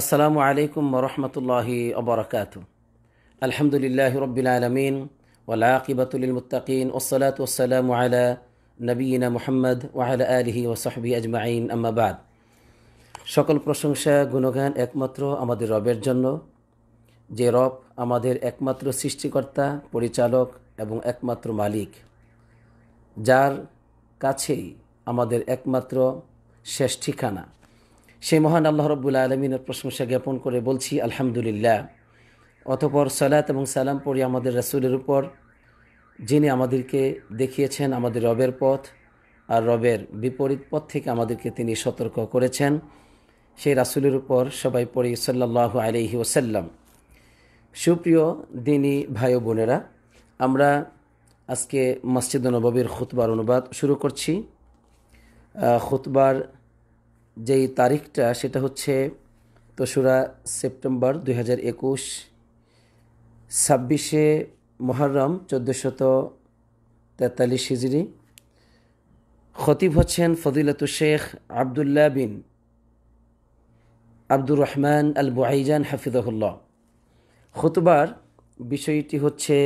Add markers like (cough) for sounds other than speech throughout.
আসসালামু আলাইকুম রহমতুল্লাহি অবরকাত আলহামদুলিল্লাহ রবিল আলমিন ওলাকিবাতুল মুতাকিন ওসলাত ওসালাম আলা নবীন মোহাম্মদ ওয়াহ আলহি ওসাহবি আজমাইন আম্মাবাদ সকল প্রশংসা গুণগান একমাত্র আমাদের রবের জন্য যে রব আমাদের একমাত্র সৃষ্টিকর্তা পরিচালক এবং একমাত্র মালিক যার কাছেই আমাদের একমাত্র শেষ ঠিকানা সেই মহান আল্লাহ রব্বুল আলমিনের প্রশংসা জ্ঞাপন করে বলছি আলহামদুলিল্লাহ অতপর সালাত এবং সালাম পড়ি আমাদের রাসুলের উপর যিনি আমাদেরকে দেখিয়েছেন আমাদের রবের পথ আর রবের বিপরীত পথ থেকে আমাদেরকে তিনি সতর্ক করেছেন সেই রাসুলের উপর সবাই পড়ি সাল্লাহ আলহি ওসাল্লাম সুপ্রিয় দিনী ভাই বোনেরা আমরা আজকে মসজিদ নবাবির খুতবার অনুবাদ শুরু করছি খুতবার যেই তারিখটা সেটা হচ্ছে দোসরা সেপ্টেম্বর দুই হাজার একুশ ছাব্বিশে মহরম চোদ্দোশত তেতাল্লিশ হিজড়ি খতিব হচ্ছেন ফদিলাতু শেখ আবদুল্লাহ বিন আব্দুর রহমান আল বুয়াইজান হাফিজহুল্লাহ খতুবার বিষয়টি হচ্ছে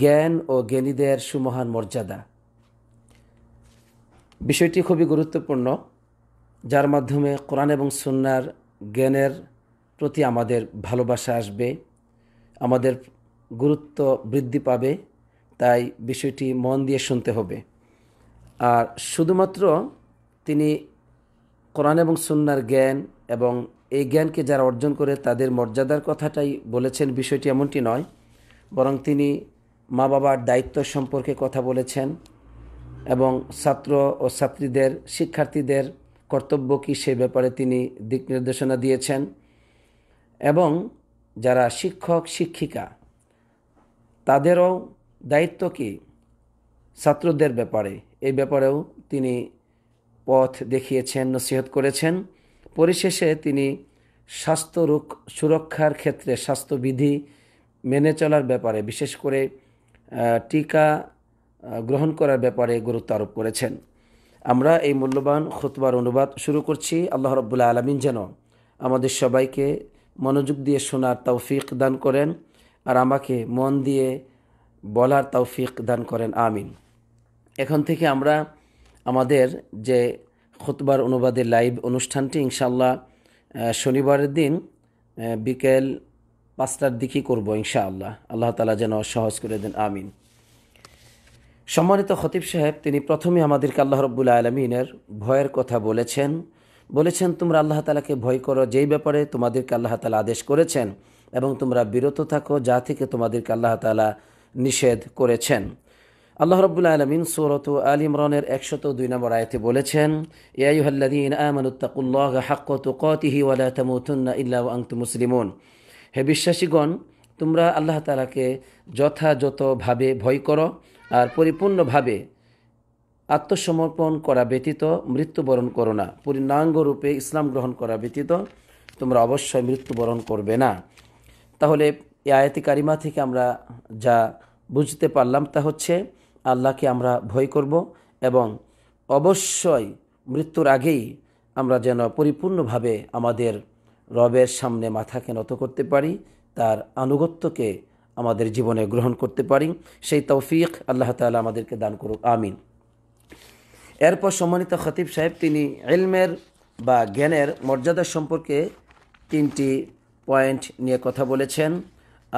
জ্ঞান ও জ্ঞানীদের সুমহান মর্যাদা বিষয়টি খুবই গুরুত্বপূর্ণ যার মাধ্যমে কোরআন এবং সন্ন্যার জ্ঞানের প্রতি আমাদের ভালোবাসা আসবে আমাদের গুরুত্ব বৃদ্ধি পাবে তাই বিষয়টি মন দিয়ে শুনতে হবে আর শুধুমাত্র তিনি কোরআন এবং সন্ন্যার জ্ঞান এবং এই জ্ঞানকে যারা অর্জন করে তাদের মর্যাদার কথাটাই বলেছেন বিষয়টি এমনটি নয় বরং তিনি মা বাবার দায়িত্ব সম্পর্কে কথা বলেছেন এবং ছাত্র ও ছাত্রীদের শিক্ষার্থীদের কর্তব্য কী সে ব্যাপারে তিনি দিক নির্দেশনা দিয়েছেন এবং যারা শিক্ষক শিক্ষিকা তাদেরও দায়িত্ব কী ছাত্রদের ব্যাপারে এই ব্যাপারেও তিনি পথ দেখিয়েছেন নসিহত করেছেন পরিশেষে তিনি স্বাস্থ্য সুরক্ষার ক্ষেত্রে স্বাস্থ্যবিধি মেনে চলার ব্যাপারে বিশেষ করে টিকা গ্রহণ করার ব্যাপারে গুরুত্ব আরোপ করেছেন আমরা এই মূল্যবান খুতবার অনুবাদ শুরু করছি আল্লাহ রব্বুল্লা আলমিন যেন আমাদের সবাইকে মনোযোগ দিয়ে শোনার তৌফিক দান করেন আর আমাকে মন দিয়ে বলার তৌফিক দান করেন আমিন এখন থেকে আমরা আমাদের যে খুতবার অনুবাদের লাইভ অনুষ্ঠানটি ইনশাল্লাহ শনিবারের দিন বিকেল পাঁচটার দিকেই করবো ইনশাআল্লাহ আল্লাহ তালা যেন সহজ করে দেন আমিন সম্মানিত খতিব সাহেব তিনি প্রথমে আমাদেরকে আল্লাহ রব্বুল আলমিনের ভয়ের কথা বলেছেন বলেছেন তোমরা আল্লাহ তালাকে ভয় করো যেই ব্যাপারে তোমাদেরকে আল্লাহ তালা আদেশ করেছেন এবং তোমরা বিরত থাকো যা থেকে তোমাদেরকে আল্লাহ তালা নিষেধ করেছেন আল্লাহ রব্বুল্লা আলমিন সৌরত আল ইমরানের একশত দুই নম্বর আয়তে বলেছেন ওয়ালা আংতু মুসলিমুন হে বিশ্বাসীগণ তোমরা আল্লাহ তালাকে যথাযথভাবে ভয় করো আর পরিপূর্ণভাবে আত্মসমর্পণ করা ব্যতীত মৃত্যুবরণ করো না পূর্ণাঙ্গ রূপে ইসলাম গ্রহণ করা ব্যতীত তোমরা অবশ্যই মৃত্যুবরণ করবে না তাহলে এই আয়াতি কারিমা থেকে আমরা যা বুঝতে পারলাম তা হচ্ছে আল্লাহকে আমরা ভয় করব এবং অবশ্যই মৃত্যুর আগেই আমরা যেন পরিপূর্ণভাবে আমাদের রবের সামনে মাথাকে নত করতে পারি তার আনুগত্যকে আমাদের জীবনে গ্রহণ করতে পারি সেই তৌফিক আল্লাহ তালা আমাদেরকে দান করুক আমিন এরপর সম্মানিত খতিব সাহেব তিনি এলমের বা জ্ঞানের মর্যাদা সম্পর্কে তিনটি পয়েন্ট নিয়ে কথা বলেছেন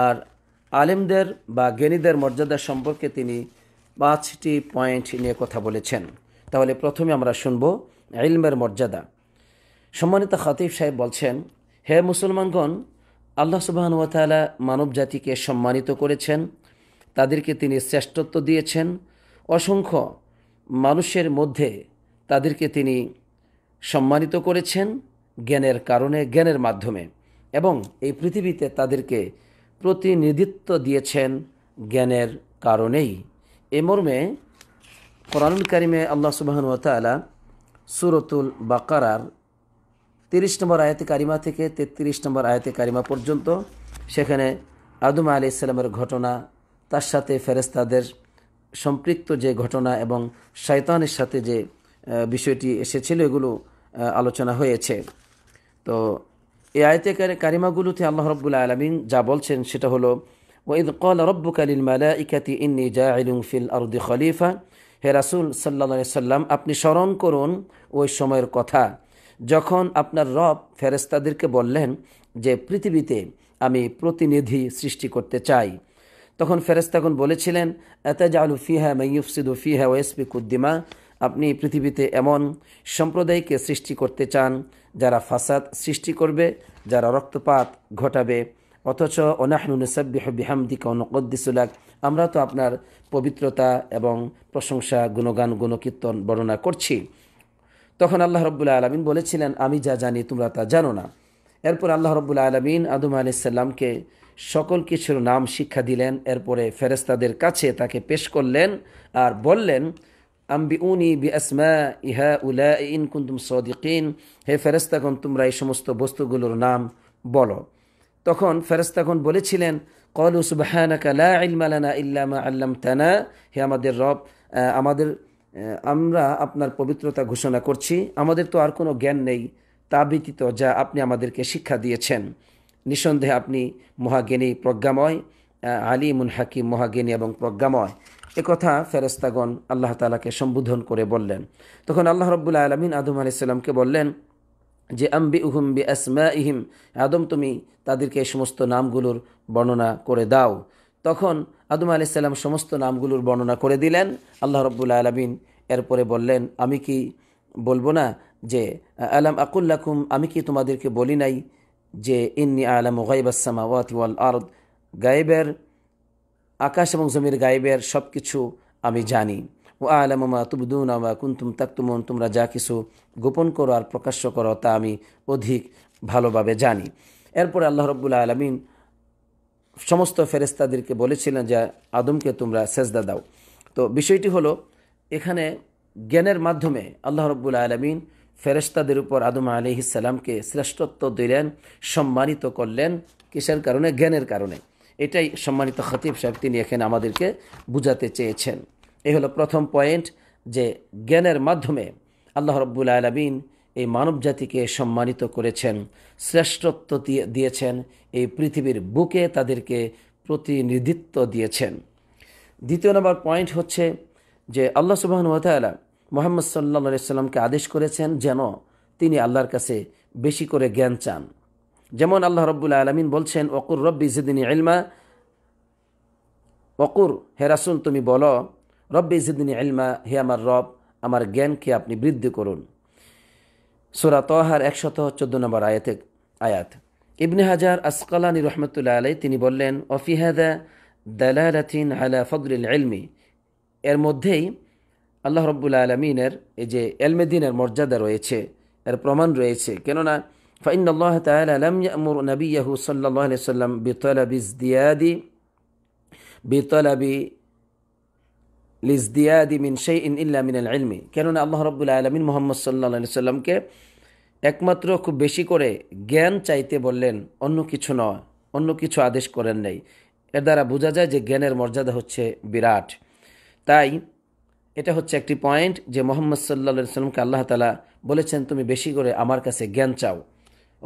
আর আলেমদের বা জ্ঞানীদের মর্যাদা সম্পর্কে তিনি পাঁচটি পয়েন্ট নিয়ে কথা বলেছেন তাহলে প্রথমে আমরা শুনব এলমের মর্যাদা সম্মানিত খতিব সাহেব বলছেন হে মুসলমানগণ আল্লাহ ওয়াতালা মানব জাতিকে সম্মানিত করেছেন তাদেরকে তিনি শ্রেষ্ঠত্ব দিয়েছেন অসংখ্য মানুষের মধ্যে তাদেরকে তিনি সম্মানিত করেছেন জ্ঞানের কারণে জ্ঞানের মাধ্যমে এবং এই পৃথিবীতে তাদেরকে প্রতিনিধিত্ব দিয়েছেন জ্ঞানের কারণেই এ মর্মে কোরআনুল কারিমে আল্লাহ সুবাহন ওয়াতালা সুরতুল বাকারার তিরিশ নম্বর আয়াতে কারিমা থেকে তেত্রিশ নম্বর আয়াতে কারিমা পর্যন্ত সেখানে আদম আলি ইসলামের ঘটনা তার সাথে ফেরেস্তাদের সম্পৃক্ত যে ঘটনা এবং শয়তানের সাথে যে বিষয়টি এসেছিল এগুলো আলোচনা হয়েছে তো এই আয়তে কারিমাগুলোতে আল্লাহ রব্বুল আলমিন যা বলছেন সেটা হলো ওঈদ কল রব্বু আলিল মালা ইকাতি ইন্নি জা আইলুং ফিল আরদি খলিফা হে রাসুল সাল্লা সাল্লাম আপনি স্মরণ করুন ওই সময়ের কথা যখন আপনার রব ফেরেস্তাদেরকে বললেন যে পৃথিবীতে আমি প্রতিনিধি সৃষ্টি করতে চাই তখন ফেরেস্তাগুন বলেছিলেন এতাজ আলু ফিহা ও ফিহা ওয়েসপি কুদ্দিমা আপনি পৃথিবীতে এমন সম্প্রদায়কে সৃষ্টি করতে চান যারা ফাসাদ সৃষ্টি করবে যারা রক্তপাত ঘটাবে অথচ ওনাহনুসব্বিহ বিহামদিকা নকদ্দিসুলাক আমরা তো আপনার পবিত্রতা এবং প্রশংসা গুণগান গুণকীর্তন বর্ণনা করছি তখন আল্লাহ রব্বুল্লা আলমিন বলেছিলেন আমি যা জানি তোমরা তা জানো না এরপর আল্লাহ রব্বুল্লা আলমিন আদম আলাইসাল্লামকে সকল কিছুর নাম শিক্ষা দিলেন এরপরে ফেরেস্তাদের কাছে তাকে পেশ করলেন আর বললেন আম্বি উনি বি আসমা ইহা উলা ইন কুন্তুম সদিকিন হে ফেরেস্তাগণ তোমরা এই সমস্ত বস্তুগুলোর নাম বলো তখন ফেরেস্তাগণ বলেছিলেন কলু সুবাহানা কালা ইলমালানা ইল্লামা আল্লাম তানা হে আমাদের রব আমাদের আমরা আপনার পবিত্রতা ঘোষণা করছি আমাদের তো আর কোনো জ্ঞান নেই তা ব্যতীত যা আপনি আমাদেরকে শিক্ষা দিয়েছেন নিঃসন্দেহে আপনি মহাজ্ঞানী প্রজ্ঞাময় আলী মুন হাকিম মহাজ্ঞানী এবং প্রজ্ঞাময় একথা ফেরস্তাগণ আল্লাহ তালাকে সম্বোধন করে বললেন তখন আল্লাহ রব্বুল্লা আলমিন আদম সাল্লামকে বললেন যে আম্বি উহুম বি আসমা ইহিম আদম তুমি তাদেরকে এই সমস্ত নামগুলোর বর্ণনা করে দাও তখন আদম আলাইসাল্লাম সমস্ত নামগুলোর বর্ণনা করে দিলেন আল্লাহ রব্বুল আলমিন এরপরে বললেন আমি কি বলবো না যে আলাম আকুল্লাকুম আমি কি তোমাদেরকে বলি নাই যে ইন্নি আলাম গাইবাসামা ওয়াতিওয়াল আর্দ গায়েবের আকাশ এবং জমির গায়েবের সব কিছু আমি জানি ও আলামা তুবদুন আমা কুন্তুম তাকতুমন তোমরা যা কিছু গোপন করো আর প্রকাশ্য করো তা আমি অধিক ভালোভাবে জানি এরপরে আল্লাহ রব্বুল আলমিন সমস্ত ফেরেস্তাদেরকে বলেছিলেন যে আদমকে তোমরা সেজদা দাও তো বিষয়টি হলো এখানে জ্ঞানের মাধ্যমে আল্লাহ রব্বুল আলমিন ফেরেস্তাদের উপর আদম আলি শ্রেষ্ঠত্ব দিলেন সম্মানিত করলেন কিসের কারণে জ্ঞানের কারণে এটাই সম্মানিত খতিব সাহেব তিনি এখানে আমাদেরকে বুঝাতে চেয়েছেন এই হলো প্রথম পয়েন্ট যে জ্ঞানের মাধ্যমে আল্লাহ রব্বুল আলমিন এই মানব জাতিকে সম্মানিত করেছেন শ্রেষ্ঠত্ব দিয়েছেন এই পৃথিবীর বুকে তাদেরকে প্রতিনিধিত্ব দিয়েছেন দ্বিতীয় নম্বর পয়েন্ট হচ্ছে যে আল্লাহ সুবাহন ওয়াতালা মোহাম্মদ সাল্লা সাল্লামকে আদেশ করেছেন যেন তিনি আল্লাহর কাছে বেশি করে জ্ঞান চান যেমন আল্লাহ রব্বুল আলমিন বলছেন অকুর রব্বি জিদিনী আলমা অকুর হে রাসুল তুমি বলো রব্বি জিদিনী আলমা হে আমার রব আমার জ্ঞানকে আপনি বৃদ্ধি করুন সুরা তহার একশত চোদ্দ নম্বর আয়াতে আয়াত ইবনে হাজার আসকালানি রহমতুল্লাহ আলাই তিনি বললেন অফিহাদা দালালাথিন আলা ফদরুল এলমি এর মধ্যেই আল্লাহ রব্বুল আলমিনের এই যে এলমেদিনের মর্যাদা রয়েছে এর প্রমাণ রয়েছে কেননা ফাইন আল্লাহ তালাম নবী ইহু সাল্লাহ সাল্লাম বিতলাবিজ দিয়াদি বিতলাবি লিজদিয়াদি মিন সেই ইন ইল্লা মিনাল ইলমি কেননা আল্লাহ রব্বুল্লা আলমিন মোহাম্মদ সাল্লা সাল্লামকে একমাত্র খুব বেশি করে জ্ঞান চাইতে বললেন অন্য কিছু নয় অন্য কিছু আদেশ করেন নাই এর দ্বারা বোঝা যায় যে জ্ঞানের মর্যাদা হচ্ছে বিরাট তাই এটা হচ্ছে একটি পয়েন্ট যে মোহাম্মদ সাল্লা সাল্লামকে আল্লাহ তালা বলেছেন তুমি বেশি করে আমার কাছে জ্ঞান চাও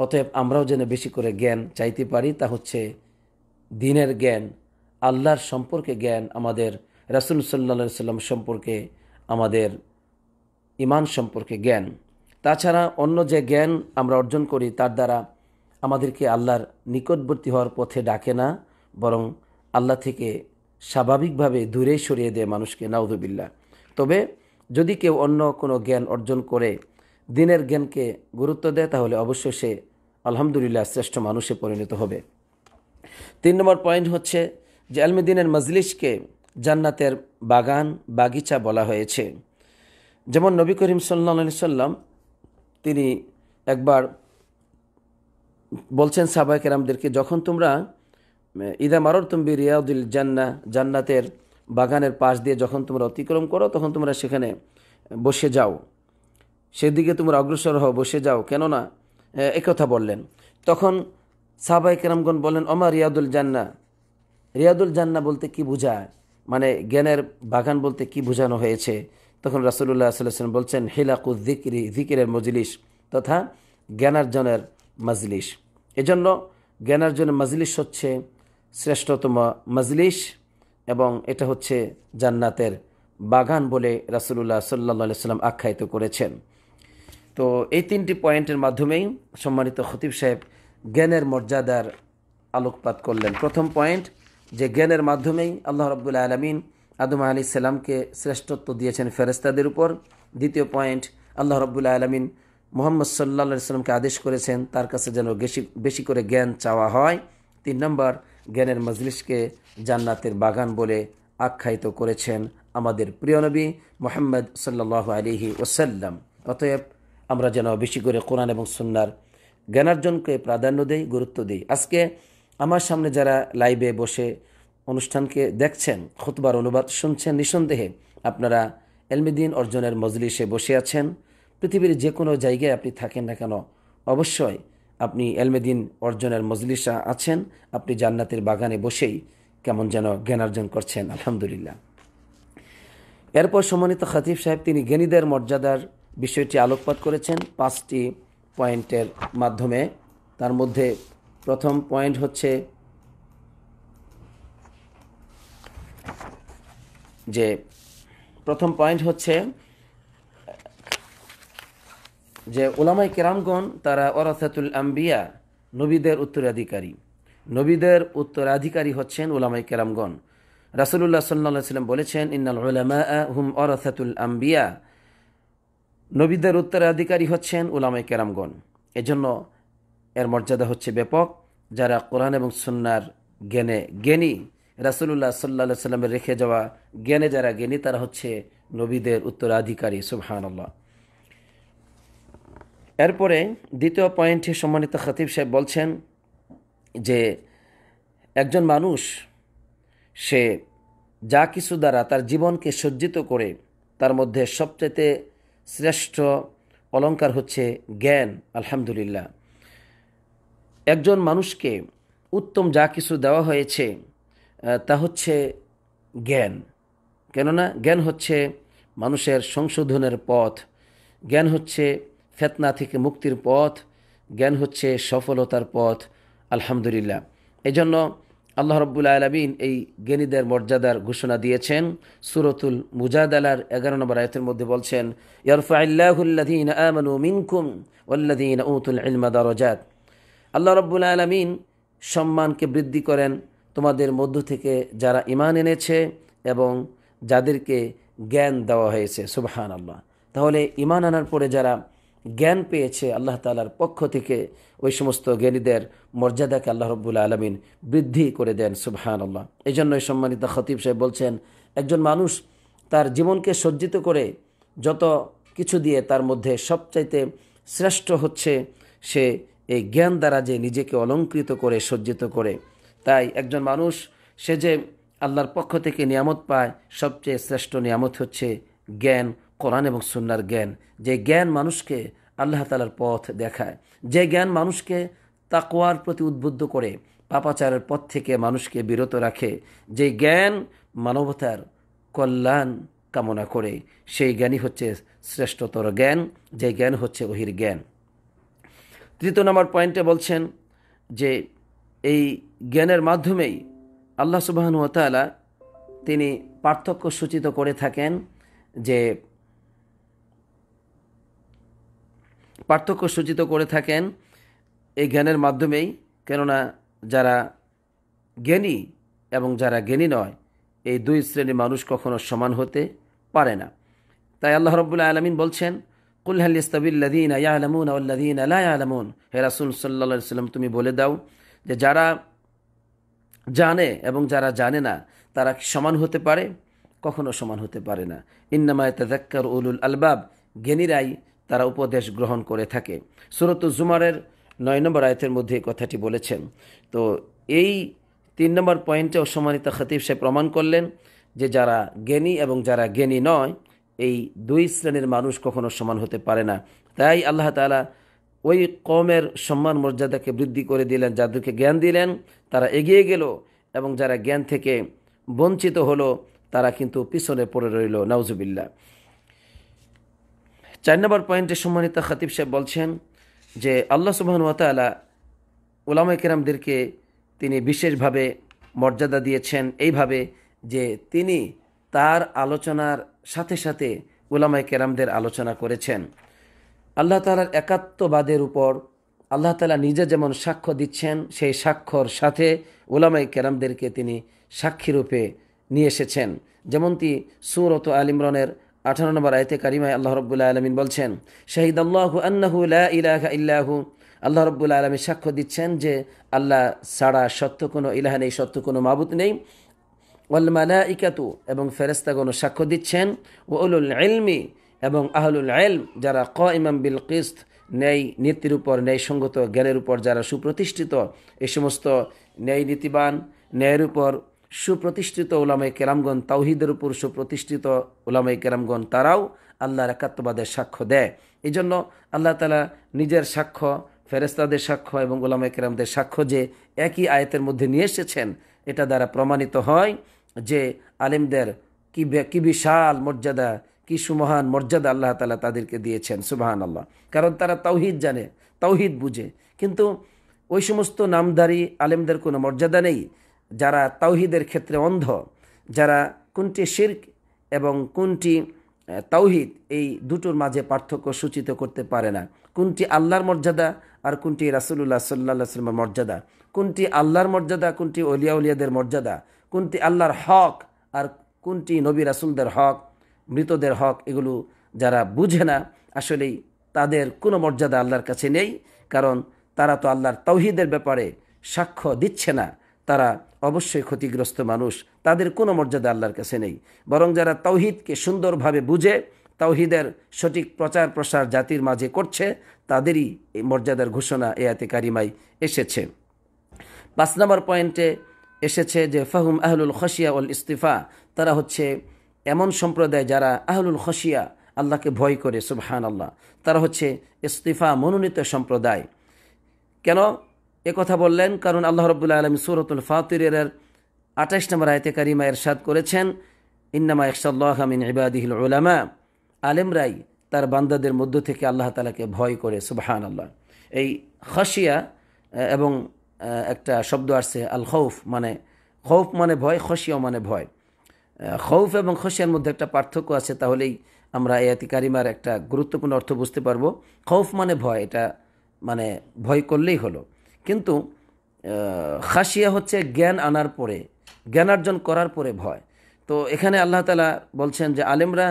অতএব আমরাও যেন বেশি করে জ্ঞান চাইতে পারি তা হচ্ছে দিনের জ্ঞান আল্লাহর সম্পর্কে জ্ঞান আমাদের রাসুল সাল্লা সাল্লাম সম্পর্কে আমাদের ইমান সম্পর্কে জ্ঞান তাছাড়া অন্য যে জ্ঞান আমরা অর্জন করি তার দ্বারা আমাদেরকে আল্লাহর নিকটবর্তী হওয়ার পথে ডাকে না বরং আল্লাহ থেকে স্বাভাবিকভাবে দূরে সরিয়ে দেয় মানুষকে নাউদুবিল্লা তবে যদি কেউ অন্য কোনো জ্ঞান অর্জন করে দিনের জ্ঞানকে গুরুত্ব দেয় তাহলে অবশ্যই সে আলহামদুলিল্লাহ শ্রেষ্ঠ মানুষে পরিণত হবে তিন নম্বর পয়েন্ট হচ্ছে যে আলমদিনের মজলিশকে জান্নাতের বাগান বাগিচা বলা হয়েছে যেমন নবী করিম সাল্লা সাল্লাম তিনি একবার বলছেন সাবা কেরামদেরকে যখন তোমরা ইদা মারর তুমি রিয়াউদ্দিল জান্না জান্নাতের বাগানের পাশ দিয়ে যখন তোমরা অতিক্রম করো তখন তোমরা সেখানে বসে যাও সেদিকে তোমরা অগ্রসর হও বসে যাও কেননা একথা বললেন তখন সাবাই কেরামগণ বলেন অমা রিয়াদুল জান্না রিয়াদুল জান্না বলতে কি বোঝায় মানে জ্ঞানের বাগান বলতে কি বোঝানো হয়েছে তখন রাসুল্লাহ সাল্লাম বলছেন হিলাকু জিকিরি জিকিরের মজলিস তথা জ্ঞানার্জনের মজলিস এজন্য জ্ঞানার্জনের মজলিস হচ্ছে শ্রেষ্ঠতম মজলিস এবং এটা হচ্ছে জান্নাতের বাগান বলে রাসুল্লাহ সাল্লা সাল্লাম আখ্যায়িত করেছেন তো এই তিনটি পয়েন্টের মাধ্যমেই সম্মানিত খতিব সাহেব জ্ঞানের মর্যাদার আলোকপাত করলেন প্রথম পয়েন্ট যে জ্ঞানের মাধ্যমেই আল্লাহ রব্বুল আলমিন আদম আলি সাল্লামকে শ্রেষ্ঠত্ব দিয়েছেন ফেরেস্তাদের উপর দ্বিতীয় পয়েন্ট আল্লাহ রব্বুল আলমিন মোহাম্মদ সাল্লা সাল্লামকে আদেশ করেছেন তার কাছে যেন বেশি বেশি করে জ্ঞান চাওয়া হয় তিন নম্বর জ্ঞানের মজলিসকে জান্নাতের বাগান বলে আখ্যায়িত করেছেন আমাদের প্রিয় নবী মোহাম্মদ সাল্লাহ আলিহি ওসাল্লাম অতএব আমরা যেন বেশি করে কোরআন এবং সুন্নার জ্ঞানার্জনকে প্রাধান্য দিই গুরুত্ব দিই আজকে আমার সামনে যারা লাইভে বসে অনুষ্ঠানকে দেখছেন খুতবার অনুবাদ শুনছেন নিঃসন্দেহে আপনারা এলমিদিন অর্জনের মজলিসে বসে আছেন পৃথিবীর যে কোনো জায়গায় আপনি থাকেন না কেন অবশ্যই আপনি এলমেদিন অর্জনের মজলিসা আছেন আপনি জান্নাতের বাগানে বসেই কেমন যেন জ্ঞানার্জন করছেন আলহামদুলিল্লাহ এরপর সম্মানিত খাতিফ সাহেব তিনি জ্ঞানীদের মর্যাদার বিষয়টি আলোকপাত করেছেন পাঁচটি পয়েন্টের মাধ্যমে তার মধ্যে প্রথম পয়েন্ট হচ্ছে যে প্রথম পয়েন্ট হচ্ছে যে ওলামাই কেরামগণ তারা অরাথাতুল আম্বিয়া নবীদের উত্তরাধিকারী নবীদের উত্তরাধিকারী হচ্ছেন ওলামাই কেরামগণ রাসুলুল্লাহ সাল্লা সাল্লাম বলেছেন ইন্নাল ওলামা হুম অরাথাতুল আম্বিয়া নবীদের উত্তরাধিকারী হচ্ছেন ওলামাই কেরামগণ এজন্য এর মর্যাদা হচ্ছে ব্যাপক যারা কোরআন এবং সুন্নার জ্ঞানে জ্ঞানী রাসুল্লাহ সাল্লা সাল্লামের রেখে যাওয়া জ্ঞানে যারা জ্ঞানী তারা হচ্ছে নবীদের উত্তরাধিকারী সুবহানাল্লাহ এরপরে দ্বিতীয় পয়েন্টে সম্মানিত খতিব সাহেব বলছেন যে একজন মানুষ সে যা কিছু দ্বারা তার জীবনকে সজ্জিত করে তার মধ্যে সবচেয়ে শ্রেষ্ঠ অলঙ্কার হচ্ছে জ্ঞান আলহামদুলিল্লাহ একজন মানুষকে উত্তম যা কিছু দেওয়া হয়েছে তা হচ্ছে জ্ঞান কেননা জ্ঞান হচ্ছে মানুষের সংশোধনের পথ জ্ঞান হচ্ছে ফেতনা থেকে মুক্তির পথ জ্ঞান হচ্ছে সফলতার পথ আলহামদুলিল্লাহ জন্য আল্লাহ রব্বুল আলমিন এই জ্ঞানীদের মর্যাদার ঘোষণা দিয়েছেন সুরতুল মুজাদালার এগারো নম্বর আয়তের মধ্যে বলছেন ইয়ারফা আল্লাহ আমানু মিনকুম ওল্লাদিন উতুল ইলমা আল্লাহ রব্বুল আলমিন সম্মানকে বৃদ্ধি করেন তোমাদের মধ্য থেকে যারা ইমান এনেছে এবং যাদেরকে জ্ঞান দেওয়া হয়েছে সুবাহান আল্লাহ তাহলে ইমান আনার পরে যারা জ্ঞান পেয়েছে আল্লাহ তালার পক্ষ থেকে ওই সমস্ত জ্ঞানীদের মর্যাদাকে আল্লাহ রব্বুল আলমিন বৃদ্ধি করে দেন সুবহান আল্লাহ এই জন্যই সম্মানিত খতিব সাহেব বলছেন একজন মানুষ তার জীবনকে সজ্জিত করে যত কিছু দিয়ে তার মধ্যে সবচাইতে শ্রেষ্ঠ হচ্ছে সে এই জ্ঞান দ্বারা যে নিজেকে অলঙ্কৃত করে সজ্জিত করে তাই একজন মানুষ সে যে আল্লাহর পক্ষ থেকে নিয়ামত পায় সবচেয়ে শ্রেষ্ঠ নিয়ামত হচ্ছে জ্ঞান কোরআন এবং সুন্নার জ্ঞান যে জ্ঞান মানুষকে আল্লাহ তালার পথ দেখায় যে জ্ঞান মানুষকে তাকোয়ার প্রতি উদ্বুদ্ধ করে পাপাচারের পথ থেকে মানুষকে বিরত রাখে যে জ্ঞান মানবতার কল্যাণ কামনা করে সেই জ্ঞানই হচ্ছে শ্রেষ্ঠতর জ্ঞান যে জ্ঞান হচ্ছে ওহির জ্ঞান তৃতীয় নম্বর পয়েন্টে বলছেন যে এই জ্ঞানের মাধ্যমেই আল্লাহ তালা তিনি পার্থক্য সূচিত করে থাকেন যে পার্থক্য সূচিত করে থাকেন এই জ্ঞানের মাধ্যমেই কেননা যারা জ্ঞানী এবং যারা জ্ঞানী নয় এই দুই শ্রেণীর মানুষ কখনো সমান হতে পারে না তাই আল্লাহ রবুল্লা আলমিন বলছেন কুল হাল ইস্তাবিল্লাদিন আয়ালামুন আল্লাদিন আলা আলামুন হে রাসুল সাল্লা সাল্লাম তুমি বলে দাও যে যারা জানে এবং যারা জানে না তারা সমান হতে পারে কখনো সমান হতে পারে না ইন্নামায় তাজাক্কার উলুল আলবাব জ্ঞানীরাই তারা উপদেশ গ্রহণ করে থাকে সুরত জুমারের নয় নম্বর আয়তের মধ্যে কথাটি বলেছেন তো এই তিন নম্বর পয়েন্টেও সম্মানিত খতিব সে প্রমাণ করলেন যে যারা জ্ঞানী এবং যারা জ্ঞানী নয় এই দুই শ্রেণীর মানুষ কখনো সমান হতে পারে না তাই আল্লাহ তালা ওই কমের সম্মান মর্যাদাকে বৃদ্ধি করে দিলেন যাদেরকে জ্ঞান দিলেন তারা এগিয়ে গেল এবং যারা জ্ঞান থেকে বঞ্চিত হলো তারা কিন্তু পিছনে পড়ে রইল নাউজুবিল্লা চার নম্বর পয়েন্টে সম্মানিত খাতিব সাহেব বলছেন যে আল্লাহ সুবাহন ওয়াতালা ওলামা কেরামদেরকে তিনি বিশেষভাবে মর্যাদা দিয়েছেন এইভাবে যে তিনি তার আলোচনার সাথে সাথে ওলামাই কেরামদের আলোচনা করেছেন আল্লাহ তালার একাত্মবাদের উপর আল্লাহ তালা নিজে যেমন সাক্ষ্য দিচ্ছেন সেই সাক্ষর সাথে ওলামাই কেরামদেরকে তিনি সাক্ষীরূপে নিয়ে এসেছেন যেমনটি সুরত আল ইমরনের আঠারো নম্বর আয়তে কারিমায় আল্লাহ রব্বুল্লাহ আলমিন বলছেন শাহিদ আল্লাহ আন্নাহু ইলাহা ইল্লাহু আল্লাহ রব্বুল্লাহ আলমী সাক্ষ্য দিচ্ছেন যে আল্লাহ ছাড়া সত্য কোনো ইলাহা নেই সত্য কোনো মাবুত নেই ইকাতু এবং ফেরেস্তাগণ সাক্ষ্য দিচ্ছেন ওলুল এলমি এবং আহলুল এলম যারা ক ইমাম বিল কিস্ত ন্যায় নীতির উপর ন্যায়সঙ্গত জ্ঞানের উপর যারা সুপ্রতিষ্ঠিত এই সমস্ত ন্যায় নীতিবান ন্যায়ের উপর সুপ্রতিষ্ঠিত ওলামাই কেরামগণ তাওহিদের উপর সুপ্রতিষ্ঠিত ওলামাই কেরামগণ তারাও আল্লাহর একাত্মবাদের সাক্ষ্য দেয় এই জন্য আল্লাহ তালা নিজের সাক্ষ্য ফেরেস্তাদের সাক্ষ্য এবং ওলামাই কেরামদের সাক্ষ্য যে একই আয়তের মধ্যে নিয়ে এসেছেন এটা দ্বারা প্রমাণিত হয় যে আলেমদের কি কি বিশাল মর্যাদা কি সুমহান মর্যাদা আল্লাহ তালা তাদেরকে দিয়েছেন সুবাহান আল্লাহ কারণ তারা তৌহিদ জানে তৌহিদ বুঝে কিন্তু ওই সমস্ত নামধারী আলেমদের কোনো মর্যাদা নেই যারা তাওহিদের ক্ষেত্রে অন্ধ যারা কোনটি শির্ক এবং কোনটি তাওহিদ এই দুটোর মাঝে পার্থক্য সূচিত করতে পারে না কোনটি আল্লাহর মর্যাদা আর কোনটি রাসুল্লাহ সাল্লা সাল্লামের মর্যাদা কোনটি আল্লাহর মর্যাদা কোনটি অলিয়া উলিয়াদের মর্যাদা কোনটি আল্লাহর হক আর কোনটি নবী রাসুলদের হক মৃতদের হক এগুলো যারা বুঝে না আসলেই তাদের কোনো মর্যাদা আল্লাহর কাছে নেই কারণ তারা তো আল্লাহর তৌহিদের ব্যাপারে সাক্ষ্য দিচ্ছে না তারা অবশ্যই ক্ষতিগ্রস্ত মানুষ তাদের কোনো মর্যাদা আল্লাহর কাছে নেই বরং যারা তৌহিদকে সুন্দরভাবে বুঝে তৌহিদের সঠিক প্রচার প্রসার জাতির মাঝে করছে তাদেরই এই মর্যাদার ঘোষণা এ আতে কারিমাই এসেছে পাঁচ নম্বর পয়েন্টে এসেছে যে ফাহুম আহলুল খসিয়া উল ইস্তিফা তারা হচ্ছে এমন সম্প্রদায় যারা আহলুল খসিয়া আল্লাহকে ভয় করে সুবহান আল্লাহ তারা হচ্ছে ইস্তিফা মনোনীত সম্প্রদায় কেন এ কথা বললেন কারণ আল্লাহ রবুল্লা আলম সুরতুল ফাতিরের আঠাশ নম্বর আয়তে কারিমা এরশাদ করেছেন ইন্নামা ইকসাল্লাহ ইবাদিহুল উলামা আলেম রাই তার বান্দাদের মধ্য থেকে আল্লাহ তালাকে ভয় করে সুবহান আল্লাহ এই খসিয়া এবং একটা শব্দ আসছে আল খৌফ মানে খৌফ মানে ভয় খসিয়া মানে ভয় খৌফ এবং খসিয়ার মধ্যে একটা পার্থক্য আছে তাহলেই আমরা এয়াতি কারিমার একটা গুরুত্বপূর্ণ অর্থ বুঝতে পারবো খৌফ মানে ভয় এটা মানে ভয় করলেই হলো কিন্তু খাসিয়া হচ্ছে জ্ঞান আনার পরে জ্ঞানার্জন করার পরে ভয় তো এখানে আল্লাহ তালা বলছেন যে আলেমরা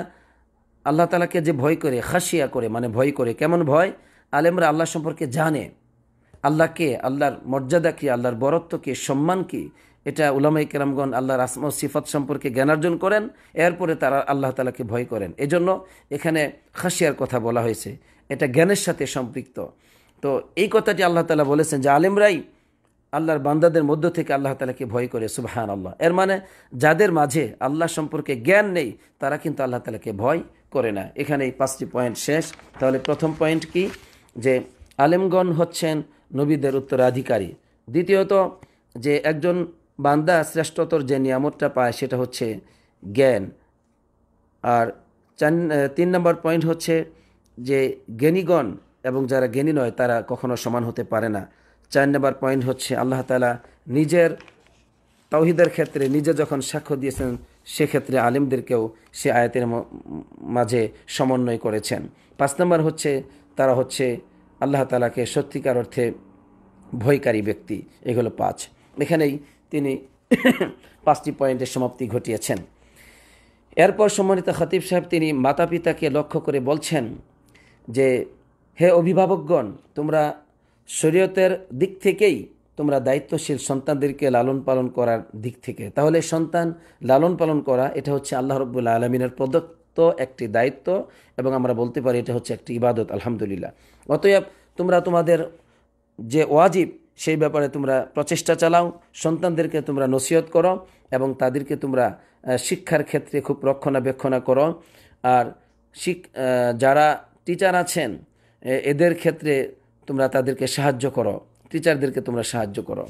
আল্লাহ তালাকে যে ভয় করে খাসিয়া করে মানে ভয় করে কেমন ভয় আলেমরা আল্লাহ সম্পর্কে জানে আল্লাহকে আল্লাহর মর্যাদা কী আল্লাহর বরত্ব কী সম্মান কী এটা উলামাই কেরামগণ আল্লাহর আসম সিফত সম্পর্কে জ্ঞানার্জন করেন এরপরে তারা আল্লাহ তালাকে ভয় করেন এজন্য এখানে খাসিয়ার কথা বলা হয়েছে এটা জ্ঞানের সাথে সম্পৃক্ত তো এই কথাটি আল্লাহ তালা বলেছেন যে আলিমরাই আল্লাহর বান্দাদের মধ্য থেকে আল্লাহ তালাকে ভয় করে সুবাহান আল্লাহ এর মানে যাদের মাঝে আল্লাহ সম্পর্কে জ্ঞান নেই তারা কিন্তু আল্লাহ তালাকে ভয় করে না এখানে এই পাঁচটি পয়েন্ট শেষ তাহলে প্রথম পয়েন্ট কি যে আলেমগণ হচ্ছেন নবীদের উত্তরাধিকারী দ্বিতীয়ত যে একজন বান্দা শ্রেষ্ঠতর যে নিয়ামতটা পায় সেটা হচ্ছে জ্ঞান আর চান তিন নম্বর পয়েন্ট হচ্ছে যে জ্ঞানীগণ এবং যারা জ্ঞানী নয় তারা কখনো সমান হতে পারে না চার নম্বর পয়েন্ট হচ্ছে আল্লাহ তালা নিজের তৌহিদের ক্ষেত্রে নিজে যখন সাক্ষ্য দিয়েছেন সেক্ষেত্রে আলিমদেরকেও সে আয়াতের মাঝে সমন্বয় করেছেন পাঁচ নম্বর হচ্ছে তারা হচ্ছে আল্লাহ তালাকে সত্যিকার অর্থে ভয়কারী ব্যক্তি এগুলো পাঁচ এখানেই তিনি (coughs) পাঁচটি পয়েন্টের সমাপ্তি ঘটিয়েছেন এরপর সম্মানিত খতিব সাহেব তিনি মাতা পিতাকে লক্ষ্য করে বলছেন যে হে অভিভাবকগণ তোমরা শরীয়তের দিক থেকেই তোমরা দায়িত্বশীল সন্তানদেরকে লালন পালন করার দিক থেকে তাহলে সন্তান লালন পালন করা এটা হচ্ছে আল্লাহ রব্বুল্লা আলমিনের পদক তো একটি দায়িত্ব এবং আমরা বলতে পারি এটা হচ্ছে একটি ইবাদত আলহামদুলিল্লাহ অতএব তোমরা তোমাদের যে ওয়াজিব সেই ব্যাপারে তোমরা প্রচেষ্টা চালাও সন্তানদেরকে তোমরা নসিহত করো এবং তাদেরকে তোমরা শিক্ষার ক্ষেত্রে খুব রক্ষণাবেক্ষণা করো আর শিক যারা টিচার আছেন এদের ক্ষেত্রে তোমরা তাদেরকে সাহায্য করো টিচারদেরকে তোমরা সাহায্য করো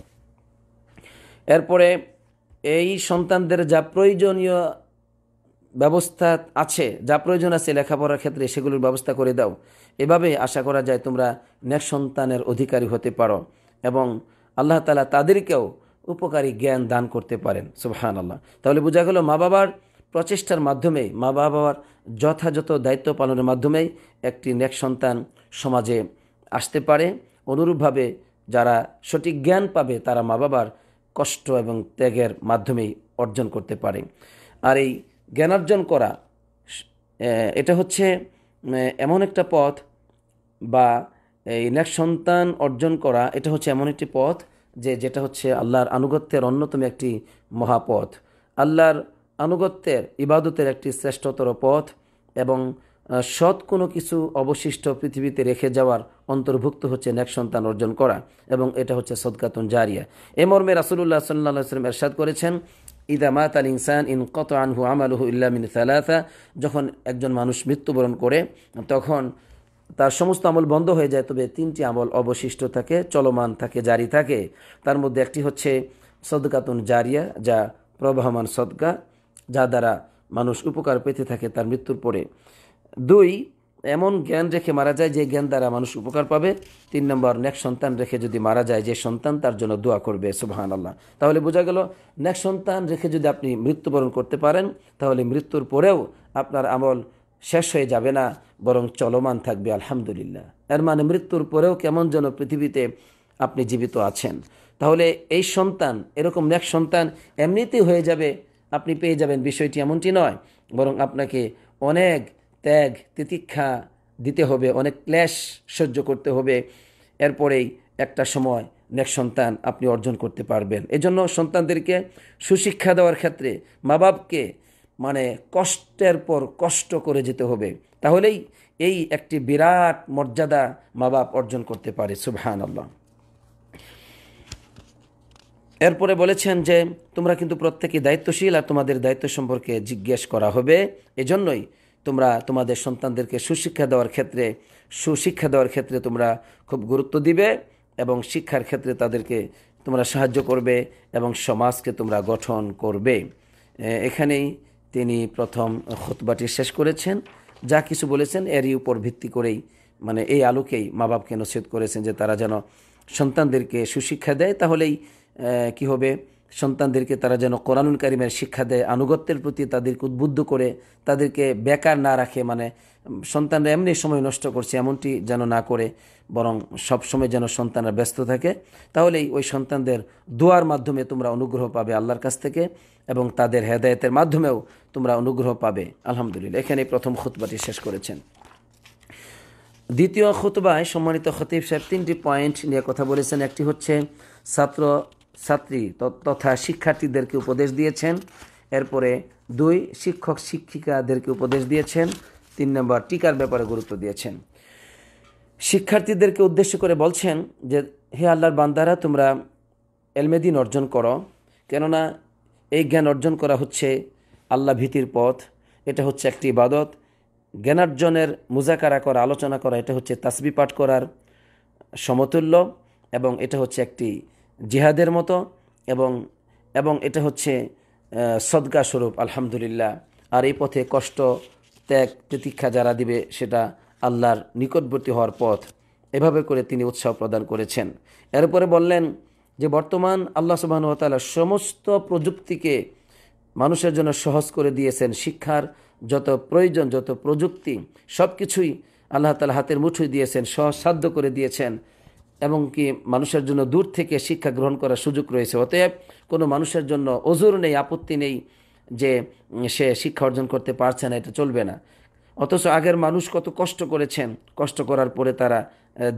এরপরে এই সন্তানদের যা প্রয়োজনীয় ব্যবস্থা আছে যা প্রয়োজন আছে লেখাপড়ার ক্ষেত্রে সেগুলোর ব্যবস্থা করে দাও এভাবে আশা করা যায় তোমরা ন্যাক সন্তানের অধিকারী হতে পারো এবং আল্লাহ তালা তাদেরকেও উপকারী জ্ঞান দান করতে পারেন সুবহান আল্লাহ তাহলে বোঝা গেল মা বাবার প্রচেষ্টার মাধ্যমে মা বাবার যথাযথ দায়িত্ব পালনের মাধ্যমেই একটি নেক সন্তান সমাজে আসতে পারে অনুরূপভাবে যারা সঠিক জ্ঞান পাবে তারা মা বাবার কষ্ট এবং ত্যাগের মাধ্যমেই অর্জন করতে পারে আর এই জ্ঞানার্জন করা এটা হচ্ছে এমন একটা পথ বা এই নেক সন্তান অর্জন করা এটা হচ্ছে এমন একটি পথ যে যেটা হচ্ছে আল্লাহর আনুগত্যের অন্যতম একটি মহাপথ আল্লাহর আনুগত্যের ইবাদতের একটি শ্রেষ্ঠতর পথ এবং সৎ কোনো কিছু অবশিষ্ট পৃথিবীতে রেখে যাওয়ার অন্তর্ভুক্ত হচ্ছে নেক সন্তান অর্জন করা এবং এটা হচ্ছে সদকাতন জারিয়া এ মর্মে রাসুল্লাহ সাল্লাহ সাল্লাম এরশাদ করেছেন ইদা মা তাল ইনসান ইন কত আনহু আমালহু ইল্লা মিন সালাসা যখন একজন মানুষ মৃত্যুবরণ করে তখন তার সমস্ত আমল বন্ধ হয়ে যায় তবে তিনটি আমল অবশিষ্ট থাকে চলমান থাকে জারি থাকে তার মধ্যে একটি হচ্ছে সদকাতুন জারিয়া যা প্রবাহমান সদকা যা দ্বারা মানুষ উপকার পেতে থাকে তার মৃত্যুর পরে দুই এমন জ্ঞান রেখে মারা যায় যে জ্ঞান দ্বারা মানুষ উপকার পাবে তিন নম্বর নেক্সট সন্তান রেখে যদি মারা যায় যে সন্তান তার জন্য দোয়া করবে সুবাহান আল্লাহ তাহলে বোঝা গেল নেক্সট সন্তান রেখে যদি আপনি মৃত্যুবরণ করতে পারেন তাহলে মৃত্যুর পরেও আপনার আমল শেষ হয়ে যাবে না বরং চলমান থাকবে আলহামদুলিল্লাহ এর মানে মৃত্যুর পরেও কেমন যেন পৃথিবীতে আপনি জীবিত আছেন তাহলে এই সন্তান এরকম নেক্সট সন্তান এমনিতেই হয়ে যাবে আপনি পেয়ে যাবেন বিষয়টি এমনটি নয় বরং আপনাকে অনেক ত্যাগ তিতিক্ষা দিতে হবে অনেক ক্লেশ সহ্য করতে হবে এরপরেই একটা সময় নেক্সট সন্তান আপনি অর্জন করতে পারবেন এজন্য সন্তানদেরকে সুশিক্ষা দেওয়ার ক্ষেত্রে মা বাপকে মানে কষ্টের পর কষ্ট করে যেতে হবে তাহলেই এই একটি বিরাট মর্যাদা মা বাপ অর্জন করতে পারে সুবহান আল্লাহ এরপরে বলেছেন যে তোমরা কিন্তু প্রত্যেকে দায়িত্বশীল আর তোমাদের দায়িত্ব সম্পর্কে জিজ্ঞেস করা হবে এজন্যই তোমরা তোমাদের সন্তানদেরকে সুশিক্ষা দেওয়ার ক্ষেত্রে সুশিক্ষা দেওয়ার ক্ষেত্রে তোমরা খুব গুরুত্ব দিবে এবং শিক্ষার ক্ষেত্রে তাদেরকে তোমরা সাহায্য করবে এবং সমাজকে তোমরা গঠন করবে এখানেই তিনি প্রথম হতবাটি শেষ করেছেন যা কিছু বলেছেন এরই উপর ভিত্তি করেই মানে এই আলোকেই মা বাপকে নসিহত করেছেন যে তারা যেন সন্তানদেরকে সুশিক্ষা দেয় তাহলেই কি হবে সন্তানদেরকে তারা যেন কোরআনুল কারিমের শিক্ষা দেয় আনুগত্যের প্রতি তাদেরকে উদ্বুদ্ধ করে তাদেরকে বেকার না রাখে মানে সন্তানরা এমনি সময় নষ্ট করছে এমনটি যেন না করে বরং সব সময় যেন সন্তানরা ব্যস্ত থাকে তাহলেই ওই সন্তানদের দোয়ার মাধ্যমে তোমরা অনুগ্রহ পাবে আল্লাহর কাছ থেকে এবং তাদের হেদায়তের মাধ্যমেও তোমরা অনুগ্রহ পাবে আলহামদুলিল্লাহ এখানে প্রথম খুতবাটি শেষ করেছেন দ্বিতীয় খুতবায় সম্মানিত খতিব সাহেব তিনটি পয়েন্ট নিয়ে কথা বলেছেন একটি হচ্ছে ছাত্র ছাত্রী তথা শিক্ষার্থীদেরকে উপদেশ দিয়েছেন এরপরে দুই শিক্ষক শিক্ষিকাদেরকে উপদেশ দিয়েছেন তিন নম্বর টিকার ব্যাপারে গুরুত্ব দিয়েছেন শিক্ষার্থীদেরকে উদ্দেশ্য করে বলছেন যে হে আল্লাহর বান্দারা তোমরা এলমেদিন অর্জন করো কেননা এই জ্ঞান অর্জন করা হচ্ছে আল্লাহ ভীতির পথ এটা হচ্ছে একটি ইবাদত জ্ঞানার্জনের মুজাকারা করা আলোচনা করা এটা হচ্ছে তাসবি পাঠ করার সমতুল্য এবং এটা হচ্ছে একটি জিহাদের মতো এবং এবং এটা হচ্ছে সদকা স্বরূপ আলহামদুলিল্লাহ আর এই পথে কষ্ট ত্যাগ প্রতীক্ষা যারা দিবে সেটা আল্লাহর নিকটবর্তী হওয়ার পথ এভাবে করে তিনি উৎসাহ প্রদান করেছেন এরপরে বললেন যে বর্তমান আল্লাহ তালা সমস্ত প্রযুক্তিকে মানুষের জন্য সহজ করে দিয়েছেন শিক্ষার যত প্রয়োজন যত প্রযুক্তি সব কিছুই আল্লাহ তালা হাতের মুঠোয় দিয়েছেন সাধ্য করে দিয়েছেন এবং কি মানুষের জন্য দূর থেকে শিক্ষা গ্রহণ করার সুযোগ রয়েছে অতএব কোনো মানুষের জন্য অজুর নেই আপত্তি নেই যে সে শিক্ষা অর্জন করতে পারছে না এটা চলবে না অথচ আগের মানুষ কত কষ্ট করেছেন কষ্ট করার পরে তারা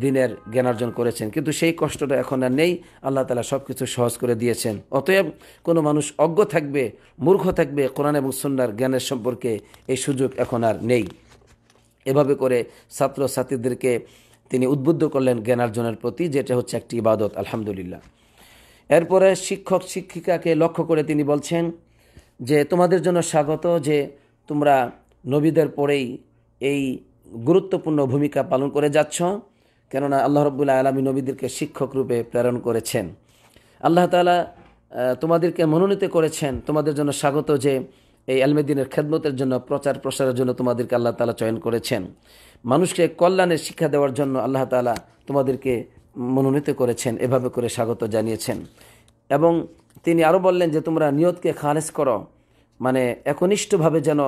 দিনের জ্ঞানার্জন করেছেন কিন্তু সেই কষ্টটা এখন আর নেই আল্লাহ তালা সব কিছু সহজ করে দিয়েছেন অতএব কোনো মানুষ অজ্ঞ থাকবে মূর্খ থাকবে কোরআন এবং সন্ন্যার জ্ঞানের সম্পর্কে এই সুযোগ এখন আর নেই এভাবে করে ছাত্র ছাত্রীদেরকে তিনি উদ্বুদ্ধ করলেন জ্ঞানার্জনের প্রতি যেটা হচ্ছে একটি ইবাদত আলহামদুলিল্লাহ এরপরে শিক্ষক শিক্ষিকাকে লক্ষ্য করে তিনি বলছেন যে তোমাদের জন্য স্বাগত যে তোমরা নবীদের পরেই এই গুরুত্বপূর্ণ ভূমিকা পালন করে যাচ্ছ কেননা আল্লাহ রবুল্লাহ আলমী নবীদেরকে শিক্ষক রূপে প্রেরণ করেছেন আল্লাহ তালা তোমাদেরকে মনোনীত করেছেন তোমাদের জন্য স্বাগত যে এই আলমেদিনের খেদমতের জন্য প্রচার প্রসারের জন্য তোমাদেরকে আল্লাহ তালা চয়ন করেছেন মানুষকে কল্যাণের শিক্ষা দেওয়ার জন্য আল্লাহ তালা তোমাদেরকে মনোনীত করেছেন এভাবে করে স্বাগত জানিয়েছেন এবং তিনি আরও বললেন যে তোমরা নিয়তকে খালেজ করো মানে একনিষ্ঠভাবে যেন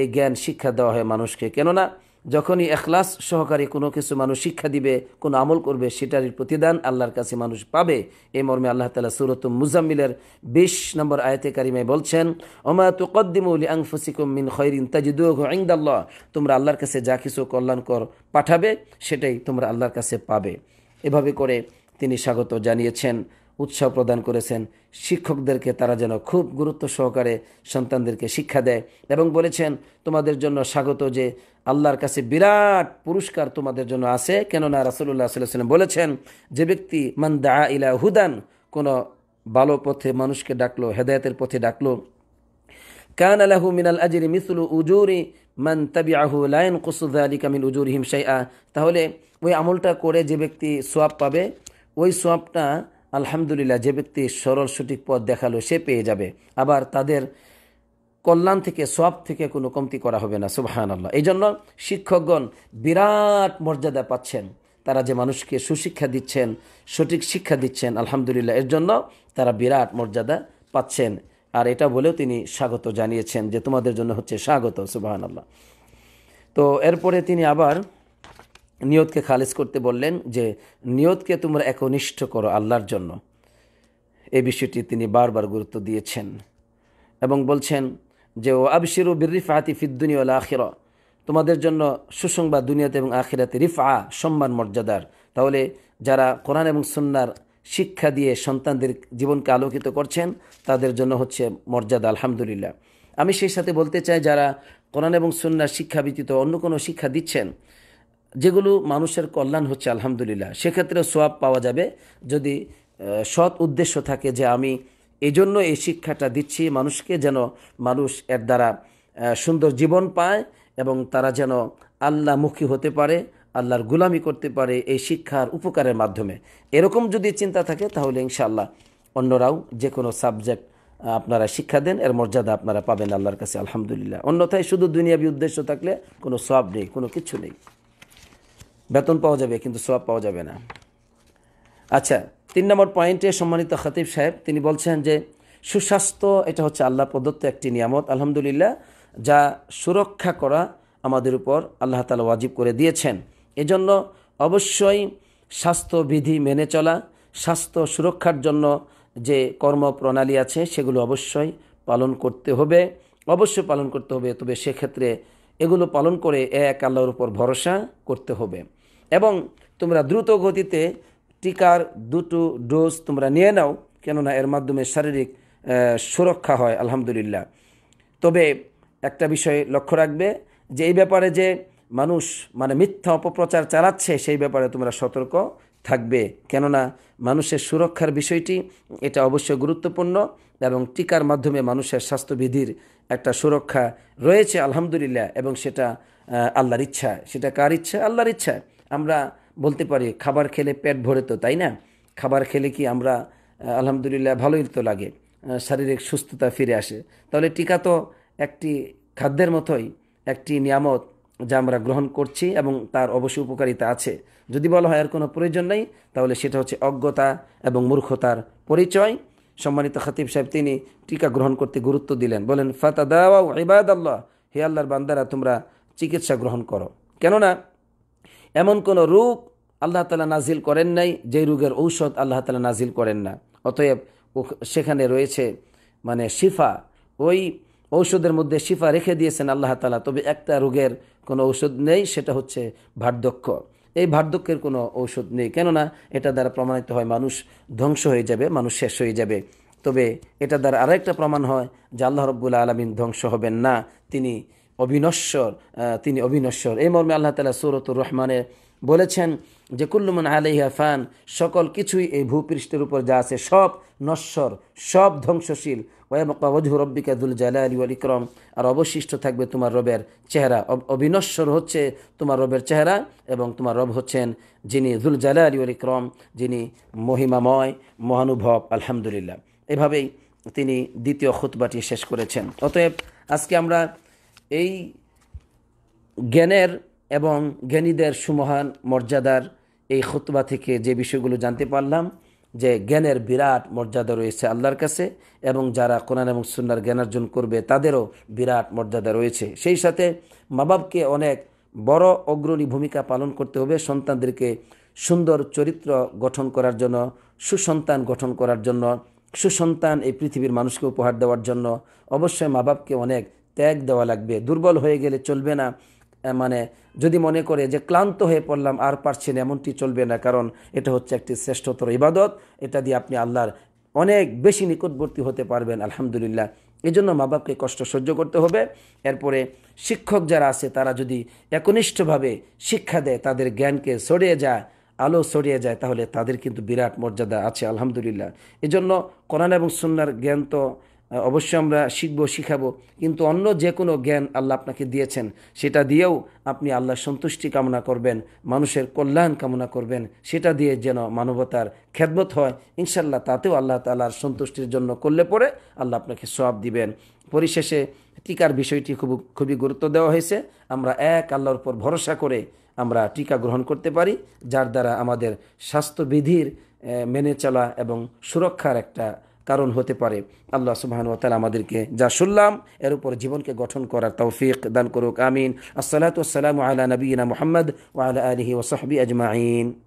এই জ্ঞান শিক্ষা দেওয়া হয় মানুষকে কেননা যখনই এখলাস সহকারে কোনো কিছু মানুষ শিক্ষা দিবে কোনো আমল করবে সেটারই প্রতিদান আল্লাহর কাছে মানুষ পাবে এ মর্মে আল্লাহ তালা সুরত মুজাম্মিলের বিশ নম্বর আয়তে কারিমায় বলছেন ওমা তুকদ্দিমউলি আংফুসিকুম মিন খৈরিন তাজিদুল্লাহ তোমরা আল্লাহর কাছে যা কিছু কল্যাণকর পাঠাবে সেটাই তোমরা আল্লাহর কাছে পাবে এভাবে করে তিনি স্বাগত জানিয়েছেন উৎসাহ প্রদান করেছেন শিক্ষকদেরকে তারা যেন খুব গুরুত্ব সহকারে সন্তানদেরকে শিক্ষা দেয় এবং বলেছেন তোমাদের জন্য স্বাগত যে আল্লাহর কাছে বিরাট পুরস্কার তোমাদের জন্য আছে কেননা রাসুল্লাহ সাল্লাম বলেছেন যে ব্যক্তি মান দা ইলা হুদান কোনো ভালো পথে মানুষকে ডাকলো হেদায়তের পথে ডাকলো কান আলাহু মিনাল আজিরি মিসুল উজুরি মান তাবি আহু লায়ন কুসুদ আলী কামিল উজুর আহ তাহলে ওই আমলটা করে যে ব্যক্তি সোয়াব পাবে ওই সোয়াবটা আলহামদুলিল্লাহ যে ব্যক্তি সরল সঠিক পথ দেখালো সে পেয়ে যাবে আবার তাদের কল্যাণ থেকে সব থেকে কোনো কমতি করা হবে না সুবাহান আল্লাহ এই জন্য শিক্ষকগণ বিরাট মর্যাদা পাচ্ছেন তারা যে মানুষকে সুশিক্ষা দিচ্ছেন সঠিক শিক্ষা দিচ্ছেন আলহামদুলিল্লাহ এর জন্য তারা বিরাট মর্যাদা পাচ্ছেন আর এটা বলেও তিনি স্বাগত জানিয়েছেন যে তোমাদের জন্য হচ্ছে স্বাগত সুবাহান আল্লাহ তো এরপরে তিনি আবার নিয়তকে খালেজ করতে বললেন যে নিয়তকে তোমরা একনিষ্ঠ করো আল্লাহর জন্য এই বিষয়টি তিনি বারবার গুরুত্ব দিয়েছেন এবং বলছেন যে ও আবশিরু বিরিফাহাতি ফিদ্দুনি ওলা আখিরা তোমাদের জন্য সুসংবাদ দুনিয়াতে এবং আখিরাতে রিফা সম্মান মর্যাদার তাহলে যারা কোরআন এবং সুন্নার শিক্ষা দিয়ে সন্তানদের জীবনকে আলোকিত করছেন তাদের জন্য হচ্ছে মর্যাদা আলহামদুলিল্লাহ আমি সেই সাথে বলতে চাই যারা কোরআন এবং সুন্নার শিক্ষা ব্যতীত অন্য কোনো শিক্ষা দিচ্ছেন যেগুলো মানুষের কল্যাণ হচ্ছে আলহামদুলিল্লাহ সেক্ষেত্রে সোয়াব পাওয়া যাবে যদি সৎ উদ্দেশ্য থাকে যে আমি এজন্য এই শিক্ষাটা দিচ্ছি মানুষকে যেন মানুষ এর দ্বারা সুন্দর জীবন পায় এবং তারা যেন আল্লাহমুখী হতে পারে আল্লাহর গুলামি করতে পারে এই শিক্ষার উপকারের মাধ্যমে এরকম যদি চিন্তা থাকে তাহলে ইনশাআল্লাহ অন্যরাও যে কোনো সাবজেক্ট আপনারা শিক্ষা দেন এর মর্যাদা আপনারা পাবেন আল্লাহর কাছে আলহামদুলিল্লাহ অন্যথায় শুধু দুনিয়াবী উদ্দেশ্য থাকলে কোনো সব নেই কোনো কিছু নেই বেতন পাওয়া যাবে কিন্তু সোয়াব পাওয়া যাবে না আচ্ছা তিন নম্বর পয়েন্টে সম্মানিত খতিব সাহেব তিনি বলছেন যে সুস্বাস্থ্য এটা হচ্ছে আল্লাহ প্রদত্ত একটি নিয়ামত আলহামদুলিল্লাহ যা সুরক্ষা করা আমাদের উপর আল্লাহ তালা ওয়াজিব করে দিয়েছেন এজন্য অবশ্যই স্বাস্থ্যবিধি মেনে চলা স্বাস্থ্য সুরক্ষার জন্য যে কর্মপ্রণালী আছে সেগুলো অবশ্যই পালন করতে হবে অবশ্যই পালন করতে হবে তবে সেক্ষেত্রে এগুলো পালন করে এক আল্লাহর উপর ভরসা করতে হবে এবং তোমরা দ্রুত গতিতে টিকার দুটো ডোজ তোমরা নিয়ে নাও কেননা এর মাধ্যমে শারীরিক সুরক্ষা হয় আলহামদুলিল্লাহ তবে একটা বিষয় লক্ষ্য রাখবে যে এই ব্যাপারে যে মানুষ মানে মিথ্যা অপপ্রচার চালাচ্ছে সেই ব্যাপারে তোমরা সতর্ক থাকবে কেননা মানুষের সুরক্ষার বিষয়টি এটা অবশ্যই গুরুত্বপূর্ণ এবং টিকার মাধ্যমে মানুষের স্বাস্থ্যবিধির একটা সুরক্ষা রয়েছে আলহামদুলিল্লাহ এবং সেটা আল্লাহর ইচ্ছা সেটা কার ইচ্ছা আল্লাহর ইচ্ছা আমরা বলতে পারি খাবার খেলে পেট ভরে তো তাই না খাবার খেলে কি আমরা আলহামদুলিল্লাহ ভালোই তো লাগে শারীরিক সুস্থতা ফিরে আসে তাহলে টিকা তো একটি খাদ্যের মতোই একটি নিয়ামত যা আমরা গ্রহণ করছি এবং তার অবশ্যই উপকারিতা আছে যদি বলা হয় আর কোনো প্রয়োজন নেই তাহলে সেটা হচ্ছে অজ্ঞতা এবং মূর্খতার পরিচয় সম্মানিত খাতিব সাহেব তিনি টিকা গ্রহণ করতে গুরুত্ব দিলেন বলেন ফাতাদাও ইবাদ আল্লাহ হে আল্লাহর বান্দারা তোমরা চিকিৎসা গ্রহণ করো কেননা এমন কোনো রোগ আল্লাহ তালা নাজিল করেন নাই যে রোগের ঔষধ আল্লাহ তালা নাজিল করেন না অতএব সেখানে রয়েছে মানে শিফা ওই ঔষধের মধ্যে শিফা রেখে দিয়েছেন আল্লাহ তালা তবে একটা রোগের কোনো ঔষধ নেই সেটা হচ্ছে ভার্ধক্য এই ভার্ধক্যের কোনো ঔষধ নেই কেননা এটা দ্বারা প্রমাণিত হয় মানুষ ধ্বংস হয়ে যাবে মানুষ শেষ হয়ে যাবে তবে এটা দ্বারা একটা প্রমাণ হয় যে আল্লাহ রব্বুল আলমিন ধ্বংস হবেন না তিনি অবিনশ্বর তিনি অবিনশ্বর এই মর্মে আল্লাহ তালা সৌরতুর রহমানে বলেছেন যে কুল্লুমান আলিহা ফান সকল কিছুই এই ভূপৃষ্ঠের উপর যা আছে সব নশ্বর সব ধ্বংসশীল ওয়াবকু রব্বিকা দুল জালালি আল ইকরম আর অবশিষ্ট থাকবে তোমার রবের চেহারা অবিনশ্বর হচ্ছে তোমার রবের চেহারা এবং তোমার রব হচ্ছেন যিনি দুল জালালি আল ইকরম যিনি মহিমাময় মহানুভব আলহামদুলিল্লাহ এভাবেই তিনি দ্বিতীয় খুতবাটি শেষ করেছেন অতএব আজকে আমরা এই জ্ঞানের এবং জ্ঞানীদের সুমহান মর্যাদার এই খুতবা থেকে যে বিষয়গুলো জানতে পারলাম যে জ্ঞানের বিরাট মর্যাদা রয়েছে আল্লাহর কাছে এবং যারা কোরআন এবং সুন্নার জ্ঞানার্জন করবে তাদেরও বিরাট মর্যাদা রয়েছে সেই সাথে মা বাপকে অনেক বড় অগ্রণী ভূমিকা পালন করতে হবে সন্তানদেরকে সুন্দর চরিত্র গঠন করার জন্য সুসন্তান গঠন করার জন্য সুসন্তান এই পৃথিবীর মানুষকে উপহার দেওয়ার জন্য অবশ্যই মা বাপকে অনেক ত্যাগ দেওয়া লাগবে দুর্বল হয়ে গেলে চলবে না মানে যদি মনে করে যে ক্লান্ত হয়ে পড়লাম আর পারছি না এমনটি চলবে না কারণ এটা হচ্ছে একটি শ্রেষ্ঠতর ইবাদত এটা দিয়ে আপনি আল্লাহর অনেক বেশি নিকটবর্তী হতে পারবেন আলহামদুলিল্লাহ এই জন্য মা বাপকে কষ্ট সহ্য করতে হবে এরপরে শিক্ষক যারা আছে তারা যদি একনিষ্ঠভাবে শিক্ষা দেয় তাদের জ্ঞানকে সরিয়ে যায় আলো সরিয়ে যায় তাহলে তাদের কিন্তু বিরাট মর্যাদা আছে আলহামদুলিল্লাহ এজন্য কোরআন এবং সুন্নার জ্ঞান তো অবশ্যই আমরা শিখব শিখাবো কিন্তু অন্য যে কোনো জ্ঞান আল্লাহ আপনাকে দিয়েছেন সেটা দিয়েও আপনি আল্লাহ সন্তুষ্টি কামনা করবেন মানুষের কল্যাণ কামনা করবেন সেটা দিয়ে যেন মানবতার খেদমত হয় ইনশাল্লাহ তাতেও আল্লাহ তালার সন্তুষ্টির জন্য করলে পরে আল্লাহ আপনাকে সব দিবেন পরিশেষে টিকার বিষয়টি খুব খুবই গুরুত্ব দেওয়া হয়েছে আমরা এক আল্লাহর উপর ভরসা করে আমরা টিকা গ্রহণ করতে পারি যার দ্বারা আমাদের স্বাস্থ্যবিধির মেনে চলা এবং সুরক্ষার একটা কারণ হতে পারে আল্লাহ সুবাহানুয়াতাল আমাদেরকে যা শুনলাম এর উপর জীবনকে গঠন করার তৌফিক দান করুক আমিন আসসালাত আসসালাম আলা নবীনা মোহাম্মদ ওয়াল আলহি ওসহাবি আজমাইন